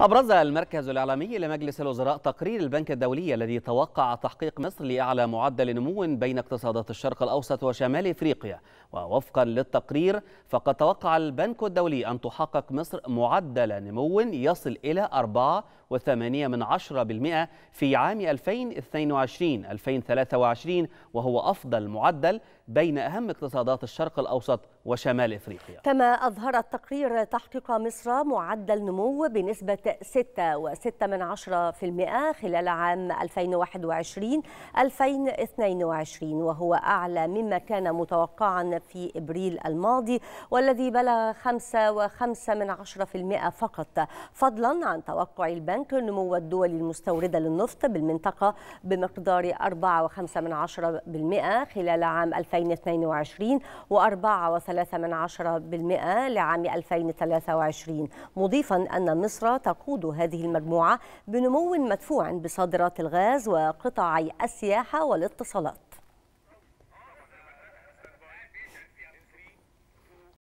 أبرز المركز الإعلامي لمجلس الوزراء تقرير البنك الدولي الذي توقع تحقيق مصر لأعلى معدل نمو بين اقتصادات الشرق الأوسط وشمال إفريقيا ووفقا للتقرير فقد توقع البنك الدولي أن تحقق مصر معدل نمو يصل إلى 4.8% في عام 2022-2023 وهو أفضل معدل بين أهم اقتصادات الشرق الأوسط وشمال إفريقيا كما أظهر التقرير تحقيق مصر معدل نمو بنسبة 6.6 من خلال عام 2021 2022 وهو أعلى مما كان متوقعا في إبريل الماضي والذي بلغ 5.5 من فقط فضلا عن توقع البنك نمو الدول المستوردة للنفط بالمنطقة بمقدار 4.5 من خلال عام 2022 و4.3 من لعام 2023 مضيفا أن مصر تقود هذه المجموعة بنمو مدفوع بصادرات الغاز وقطاعي السياحة والاتصالات